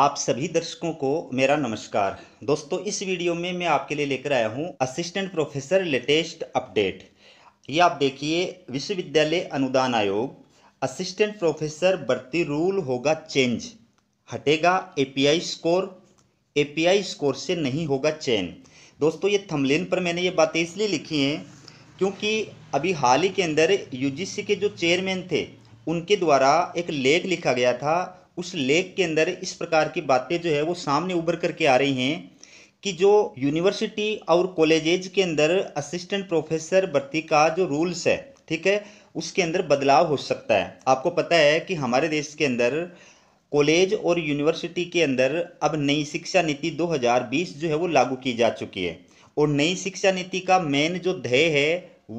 आप सभी दर्शकों को मेरा नमस्कार दोस्तों इस वीडियो में मैं आपके लिए लेकर आया हूं असिस्टेंट प्रोफेसर लेटेस्ट अपडेट ये आप देखिए विश्वविद्यालय अनुदान आयोग असिस्टेंट प्रोफेसर भर्ती रूल होगा चेंज हटेगा एपीआई स्कोर एपीआई स्कोर से नहीं होगा चेंज दोस्तों ये थमलेन पर मैंने ये बातें इसलिए लिखी हैं क्योंकि अभी हाल ही के अंदर यू के जो चेयरमैन थे उनके द्वारा एक लेख लिखा गया था उस लेख के अंदर इस प्रकार की बातें जो है वो सामने उभर करके आ रही हैं कि जो यूनिवर्सिटी और कॉलेजेज के अंदर असिस्टेंट प्रोफेसर भर्ती का जो रूल्स है ठीक है उसके अंदर बदलाव हो सकता है आपको पता है कि हमारे देश के अंदर कॉलेज और यूनिवर्सिटी के अंदर अब नई शिक्षा नीति 2020 जो है वो लागू की जा चुकी है और नई शिक्षा नीति का मेन जो ध्येय है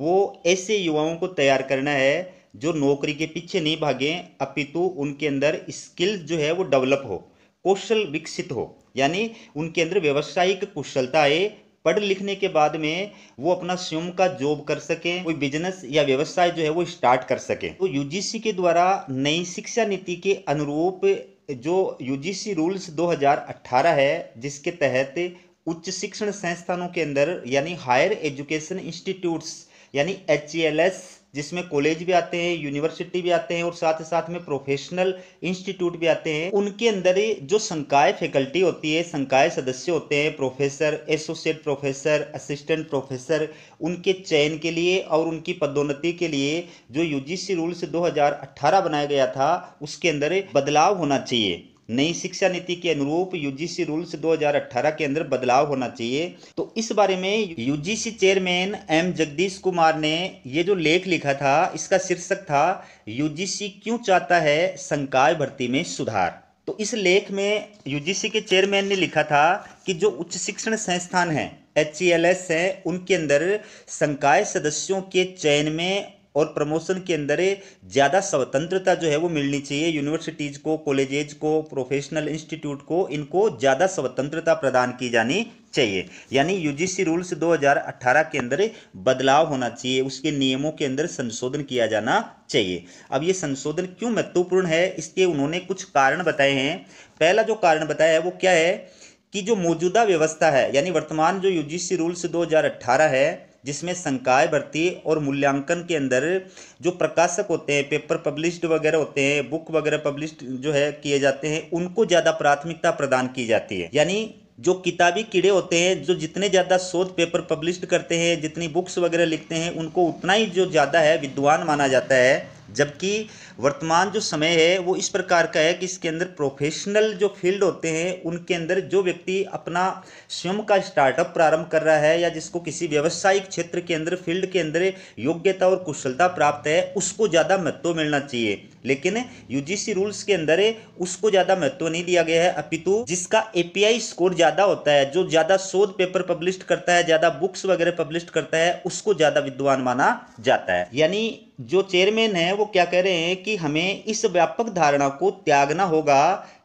वो ऐसे युवाओं को तैयार करना है जो नौकरी के पीछे नहीं भागें अपितु उनके अंदर स्किल जो है वो डेवलप हो कौशल विकसित हो यानी उनके अंदर व्यवसायिक कुशलता आए पढ़ लिखने के बाद में वो अपना स्वयं का जॉब कर सकें कोई बिजनेस या व्यवसाय जो है वो स्टार्ट कर सकें तो यूजीसी के द्वारा नई शिक्षा नीति के अनुरूप जो यूजीसी रूल्स 2018 है जिसके तहत उच्च शिक्षण संस्थानों के अंदर यानी हायर एजुकेशन इंस्टीट्यूट्स यानी एच जिसमें कॉलेज भी आते हैं यूनिवर्सिटी भी आते हैं और साथ ही साथ में प्रोफेशनल इंस्टीट्यूट भी आते हैं उनके अंदर जो संकाय फैकल्टी होती है संकाय सदस्य होते हैं professor associate professor assistant professor उनके चयन के लिए और उनकी पदोन्नति के लिए जो यूजीसी रूल्स 2018 बनाया गया था उसके अंदर बदलाव होना चाहिए नई शिक्षा नीति के अनुरूप यूजीसी रूल्स 2018 के अंदर बदलाव होना चाहिए तो इस बारे में UGC chairman M Jagadesh Kumar ने ये जो लेख लिखा था इसका शीर्षक था यूजीसी क्यों चाहता है संकाय भर्ती में सुधार तो इस लेख में यूजीसी के चेयरमैन ने लिखा था कि जो उच्च शिक्षण संस्थान हैं एच e है उनके अंदर संकाय सदस्यों के चयन में और प्रमोशन के अंदर ज़्यादा स्वतंत्रता जो है वो मिलनी चाहिए यूनिवर्सिटीज़ को कॉलेजेज को प्रोफेशनल इंस्टीट्यूट को इनको ज़्यादा स्वतंत्रता प्रदान की जानी चाहिए यानी यूजीसी रूल्स 2018 के अंदर बदलाव होना चाहिए उसके नियमों के अंदर संशोधन किया जाना चाहिए अब ये संशोधन क्यों महत्वपूर्ण है इसके उन्होंने कुछ कारण बताए हैं पहला जो कारण बताया है वो क्या है कि जो मौजूदा व्यवस्था है यानी वर्तमान जो यूजीसी रूल्स 2018 है जिसमें संकाय भर्ती और मूल्यांकन के अंदर जो प्रकाशक होते हैं पेपर पब्लिश्ड वगैरह होते हैं बुक वगैरह पब्लिश्ड जो है किए जाते हैं उनको ज़्यादा प्राथमिकता प्रदान की जाती है यानी जो किताबी कीड़े होते हैं जो जितने ज़्यादा शोध पेपर पब्लिश करते हैं जितनी बुक्स वगैरह लिखते हैं उनको उतना ही जो ज़्यादा है विद्वान माना जाता है जबकि वर्तमान जो समय है वो इस प्रकार का है कि इसके अंदर प्रोफेशनल जो फील्ड होते हैं उनके अंदर जो व्यक्ति अपना स्वयं का स्टार्टअप प्रारंभ कर रहा है या जिसको किसी व्यवसायिक क्षेत्र के अंदर फील्ड के अंदर योग्यता और कुशलता प्राप्त है उसको ज़्यादा महत्व मिलना चाहिए लेकिन यूजीसी रूल्स के अंदर उसको ज़्यादा महत्व नहीं दिया गया है अपितु जिसका एपीआई स्कोर ज़्यादा होता है जो ज़्यादा शोध पेपर पब्लिश करता है ज़्यादा बुक्स वगैरह पब्लिश करता है उसको ज़्यादा विद्वान माना जाता है यानी जो चेयरमैन है वो क्या कह रहे हैं कि हमें इस व्यापक धारणा को त्यागना होगा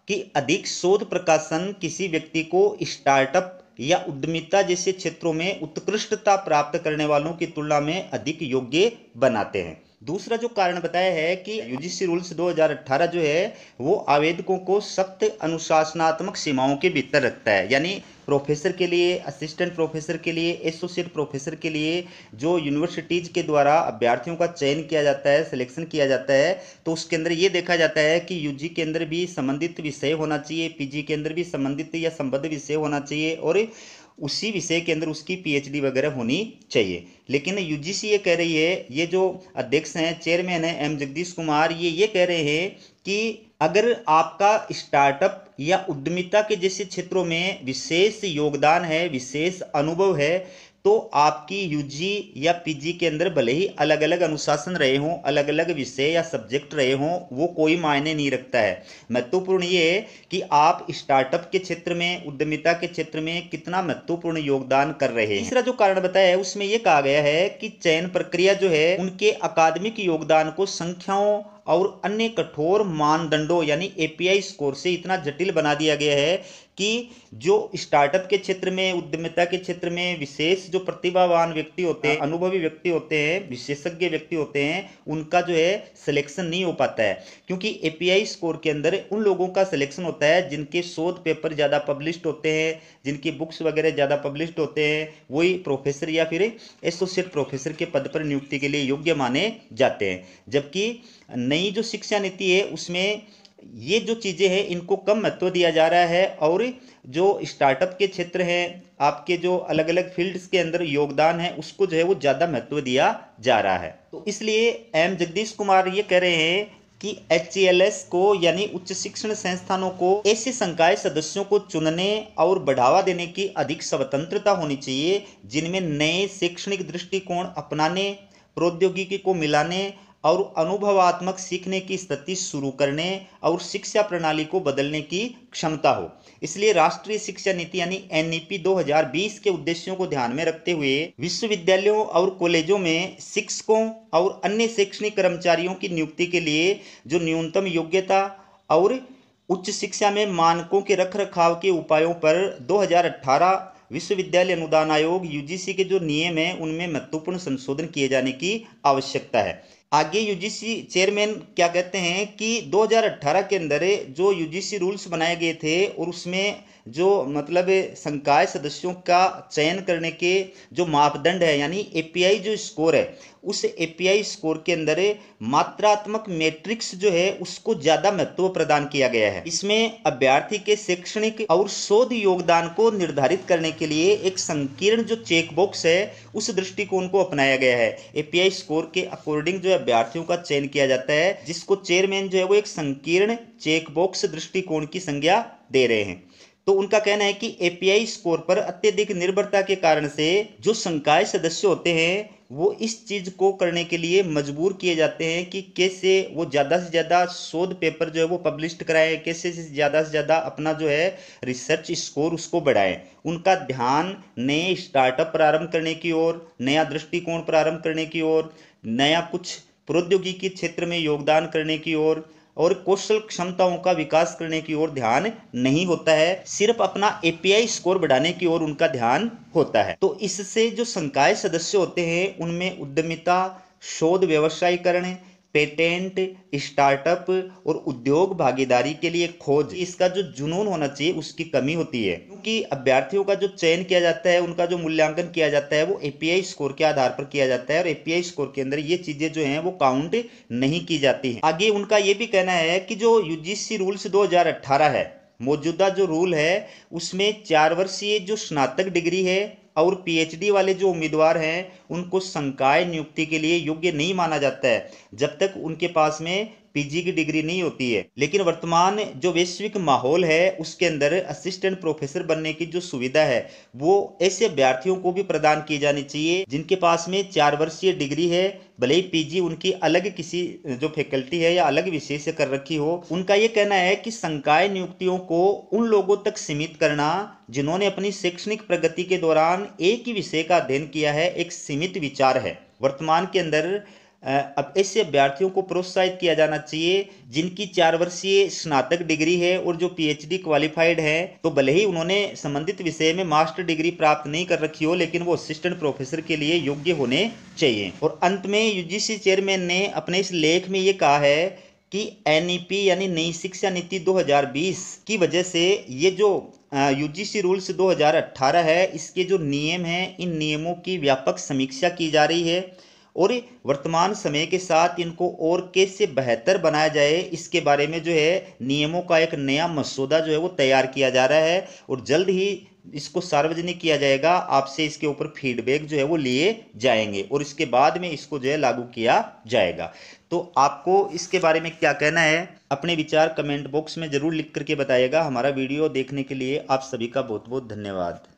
कि अधिक शोध प्रकाशन किसी व्यक्ति को स्टार्टअप या उद्यमिता जैसे क्षेत्रों में उत्कृष्टता प्राप्त करने वालों की तुलना में अधिक योग्य बनाते हैं दूसरा जो कारण बताया है कि यूजीसी रूल्स 2018 जो है वो आवेदकों को सख्त अनुशासनात्मक सीमाओं के भीतर रखता है यानी प्रोफेसर के लिए असिस्टेंट प्रोफेसर के लिए एसोसिएट प्रोफेसर के लिए जो यूनिवर्सिटीज़ के द्वारा अभ्यर्थियों का चयन किया जाता है सिलेक्शन किया जाता है तो उसके अंदर ये देखा जाता है कि यूजी के अंदर भी संबंधित विषय होना चाहिए पीजी के अंदर भी संबंधित या संबद्ध विषय होना चाहिए और उसी विषय के अंदर उसकी पीएचडी वगैरह होनी चाहिए लेकिन यूजीसी ये कह रही है ये जो अध्यक्ष हैं चेयरमैन हैं एम जगदीश कुमार ये ये कह रहे हैं कि अगर आपका स्टार्टअप या उद्यमिता के जैसे क्षेत्रों में विशेष योगदान है विशेष अनुभव है तो आपकी यूजी या पीजी के अंदर भले ही अलग अलग अनुशासन रहे हों अलग अलग विषय या सब्जेक्ट रहे हों वो कोई मायने नहीं रखता है महत्वपूर्ण ये है कि आप स्टार्टअप के क्षेत्र में उद्यमिता के क्षेत्र में कितना महत्वपूर्ण योगदान कर रहे हैं तीसरा जो कारण बताया है उसमें यह कहा गया है कि चयन प्रक्रिया जो है उनके अकादमिक योगदान को संख्याओं और अन्य कठोर मानदंडों यानी एपीआई स्कोर से इतना जटिल बना दिया गया है कि जो स्टार्टअप के क्षेत्र में उद्यमिता के क्षेत्र में विशेष जो प्रतिभावान व्यक्ति होते हैं हाँ। अनुभवी व्यक्ति होते हैं विशेषज्ञ व्यक्ति होते हैं उनका जो है सिलेक्शन नहीं हो पाता है क्योंकि ए स्कोर के अंदर उन लोगों का सिलेक्शन होता है जिनके शोध पेपर ज़्यादा पब्लिश्ड होते हैं जिनकी बुक्स वगैरह ज़्यादा पब्लिश्ड होते हैं वही प्रोफेसर या फिर एसोसिएट प्रोफेसर के पद पर नियुक्ति के लिए योग्य माने जाते हैं जबकि नई जो शिक्षा नीति है उसमें ये जो चीज़ें हैं इनको कम महत्व दिया जा रहा है और जो स्टार्टअप के क्षेत्र हैं आपके जो अलग अलग फील्ड्स के अंदर योगदान है उसको जो है वो ज़्यादा महत्व दिया जा रहा है तो इसलिए एम जगदीश कुमार ये कह रहे हैं कि एच को यानी उच्च शिक्षण संस्थानों को ऐसे संकाय सदस्यों को चुनने और बढ़ावा देने की अधिक स्वतंत्रता होनी चाहिए जिनमें नए शैक्षणिक दृष्टिकोण अपनाने प्रौद्योगिकी को मिलाने और अनुभवात्मक सीखने की स्थिति शुरू करने और शिक्षा प्रणाली को बदलने की क्षमता हो इसलिए राष्ट्रीय शिक्षा नीति यानी एनईपी 2020 के उद्देश्यों को ध्यान में रखते हुए विश्वविद्यालयों और कॉलेजों में शिक्षकों और अन्य शैक्षणिक कर्मचारियों की नियुक्ति के लिए जो न्यूनतम योग्यता और उच्च शिक्षा में मानकों के रखाव के उपायों पर 2018 विश्वविद्यालय अनुदान आयोग यूजीसी के जो नियम हैं उनमें महत्वपूर्ण संशोधन किए जाने की आवश्यकता है आगे यूजीसी चेयरमैन क्या कहते हैं कि 2018 के अंदर जो यूजीसी रूल्स बनाए गए थे और उसमें जो मतलब संकाय सदस्यों का चयन करने के जो मापदंड है यानी एपीआई जो स्कोर है उस एपीआई स्कोर के अंदर मात्रात्मक मैट्रिक्स जो है उसको ज़्यादा महत्व प्रदान किया गया है इसमें अभ्यर्थी के शैक्षणिक और शोध योगदान को निर्धारित करने के लिए एक संकीर्ण जो चेकबॉक्स है उस दृष्टिकोण को अपनाया गया है एपीआई स्कोर के अकॉर्डिंग जो अभ्यार्थियों का चयन किया जाता है जिसको चेयरमैन जो है वो एक संकीर्ण चेकबॉक्स दृष्टिकोण की संज्ञा दे रहे हैं तो उनका कहना है कि एपीआई स्कोर पर अत्यधिक निर्भरता के कारण से जो संकाय सदस्य होते हैं वो इस चीज को करने के लिए मजबूर किए जाते हैं कि कैसे वो ज़्यादा से ज़्यादा शोध पेपर जो है वो पब्लिश कराएं कैसे से ज़्यादा से ज़्यादा अपना जो है रिसर्च स्कोर उसको बढ़ाएं उनका ध्यान नए स्टार्टअप प्रारंभ करने की ओर नया दृष्टिकोण प्रारंभ करने की ओर नया कुछ प्रौद्योगिकी क्षेत्र में योगदान करने की ओर और कौशल क्षमताओं का विकास करने की ओर ध्यान नहीं होता है सिर्फ अपना एपीआई स्कोर बढ़ाने की ओर उनका ध्यान होता है तो इससे जो संकाय सदस्य होते हैं उनमें उद्यमिता शोध व्यवसायीकरण पेटेंट स्टार्टअप और उद्योग भागीदारी के लिए खोज इसका जो जुनून होना चाहिए उसकी कमी होती है क्योंकि अभ्यर्थियों का जो चयन किया जाता है उनका जो मूल्यांकन किया जाता है वो एपीआई स्कोर के आधार पर किया जाता है और एपीआई स्कोर के अंदर ये चीजें जो हैं वो काउंट नहीं की जाती हैं आगे उनका ये भी कहना है कि जो यूजीसी रूल्स दो है मौजूदा जो रूल है उसमें चार वर्षीय जो स्नातक डिग्री है और पीएचडी वाले जो उम्मीदवार हैं उनको संकाय नियुक्ति के लिए योग्य नहीं माना जाता है जब तक उनके पास में पीजी की डिग्री नहीं होती है लेकिन वर्तमान जो वैश्विक माहौल है उसके अंदर असिस्टेंट प्रोफेसर बनने की जो सुविधा है वो ऐसे अभ्यार्थियों को भी प्रदान की जानी चाहिए जिनके पास में चार वर्षीय डिग्री है भले ही पीजी उनकी अलग किसी जो फैकल्टी है या अलग विषय से कर रखी हो उनका ये कहना है कि संकाय नियुक्तियों को उन लोगों तक सीमित करना जिन्होंने अपनी शैक्षणिक प्रगति के दौरान एक ही विषय का अध्ययन किया है एक सीमित विचार है वर्तमान के अंदर अब ऐसे अभ्यर्थियों को प्रोत्साहित किया जाना चाहिए जिनकी चार वर्षीय स्नातक डिग्री है और जो पीएचडी क्वालिफाइड है तो भले ही उन्होंने संबंधित विषय में मास्टर डिग्री प्राप्त नहीं कर रखी हो लेकिन वो असिस्टेंट प्रोफेसर के लिए योग्य होने चाहिए और अंत में यूजीसी चेयरमैन ने अपने इस लेख में ये कहा है कि एन e यानी नई शिक्षा नीति 2020 की वजह से ये जो यूजीसी रूल्स 2018 है इसके जो नियम हैं इन नियमों की व्यापक समीक्षा की जा रही है और वर्तमान समय के साथ इनको और कैसे बेहतर बनाया जाए इसके बारे में जो है नियमों का एक नया मसौदा जो है वो तैयार किया जा रहा है और जल्द ही इसको सार्वजनिक किया जाएगा आपसे इसके ऊपर फीडबैक जो है वो लिए जाएंगे और इसके बाद में इसको जो है लागू किया जाएगा तो आपको इसके बारे में क्या कहना है अपने विचार कमेंट बॉक्स में ज़रूर लिख करके बताइएगा हमारा वीडियो देखने के लिए आप सभी का बहुत बहुत धन्यवाद